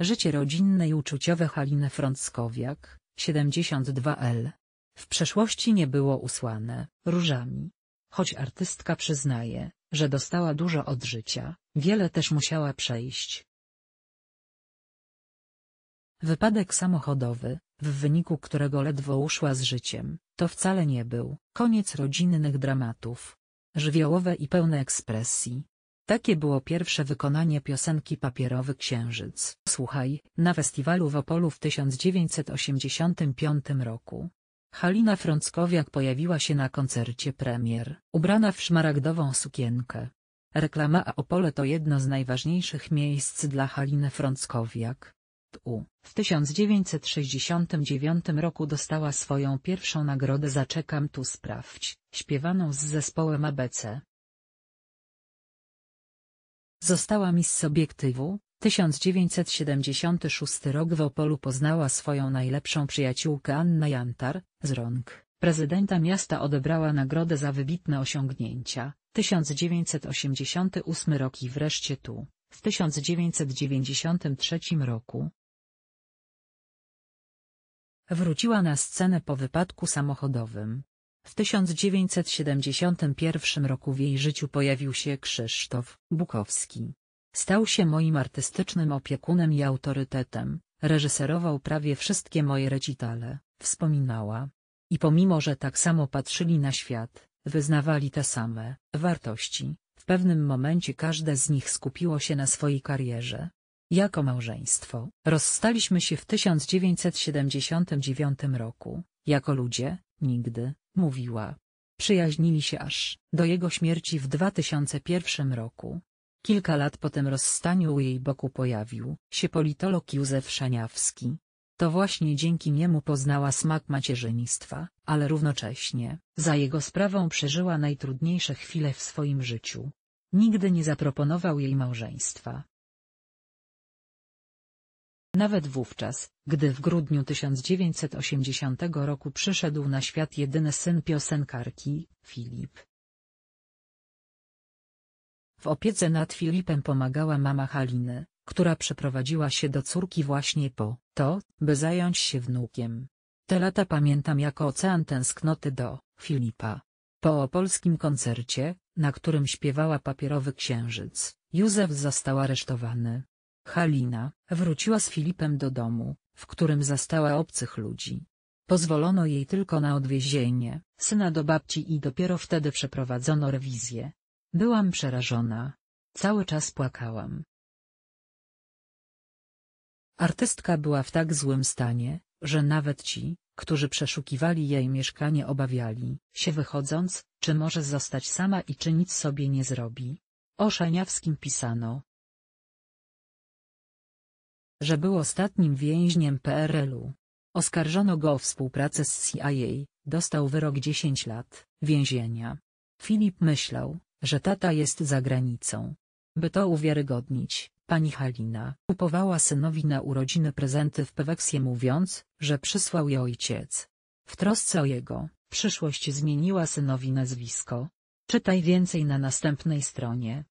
Życie rodzinne i uczuciowe Haliny Frąckowiak, 72L. W przeszłości nie było usłane różami. Choć artystka przyznaje, że dostała dużo od życia, wiele też musiała przejść. Wypadek samochodowy, w wyniku którego ledwo uszła z życiem, to wcale nie był koniec rodzinnych dramatów. Żywiołowe i pełne ekspresji, takie było pierwsze wykonanie piosenki Papierowy Księżyc. Słuchaj, na festiwalu w Opolu w 1985 roku. Halina Frąckowiak pojawiła się na koncercie premier, ubrana w szmaragdową sukienkę. Reklama a Opole to jedno z najważniejszych miejsc dla Haliny Frąckowiak. Tu. W 1969 roku dostała swoją pierwszą nagrodę za Czekam tu sprawdź, śpiewaną z zespołem ABC. Została Miss Obiektywu, 1976 rok w Opolu poznała swoją najlepszą przyjaciółkę Anna Jantar, z rąk prezydenta miasta odebrała nagrodę za wybitne osiągnięcia, 1988 rok i wreszcie tu, w 1993 roku. Wróciła na scenę po wypadku samochodowym, w 1971 roku w jej życiu pojawił się Krzysztof Bukowski. Stał się moim artystycznym opiekunem i autorytetem, reżyserował prawie wszystkie moje recitale, wspominała. I pomimo, że tak samo patrzyli na świat, wyznawali te same wartości, w pewnym momencie każde z nich skupiło się na swojej karierze. Jako małżeństwo rozstaliśmy się w 1979 roku, jako ludzie, nigdy Mówiła. Przyjaźnili się aż do jego śmierci w 2001 roku. Kilka lat po tym rozstaniu u jej boku pojawił się politolog Józef Szaniawski. To właśnie dzięki niemu poznała smak macierzyństwa, ale równocześnie za jego sprawą przeżyła najtrudniejsze chwile w swoim życiu. Nigdy nie zaproponował jej małżeństwa, nawet wówczas, gdy w grudniu 1980 roku przyszedł na świat jedyny syn piosenkarki, Filip. W opiece nad Filipem pomagała mama Haliny, która przeprowadziła się do córki właśnie po to, by zająć się wnukiem. Te lata pamiętam jako ocean tęsknoty do Filipa. Po opolskim koncercie, na którym śpiewała Papierowy Księżyc, Józef został aresztowany. Halina wróciła z Filipem do domu, w którym zastała obcych ludzi. Pozwolono jej tylko na odwiezienie syna do babci i dopiero wtedy przeprowadzono rewizję. Byłam przerażona. Cały czas płakałam. Artystka była w tak złym stanie, że nawet ci, którzy przeszukiwali jej mieszkanie obawiali się wychodząc, czy może zostać sama i czy nic sobie nie zrobi. O Szaniawskim pisano, że był ostatnim więźniem PRL-u. Oskarżono go o współpracę z CIA, dostał wyrok 10 lat więzienia. Filip myślał, że tata jest za granicą. By to uwiarygodnić, pani Halina kupowała synowi na urodziny prezenty w Peweksie mówiąc, że przysłał je ojciec. W trosce o jego przyszłość zmieniła synowi nazwisko. Czytaj więcej na następnej stronie.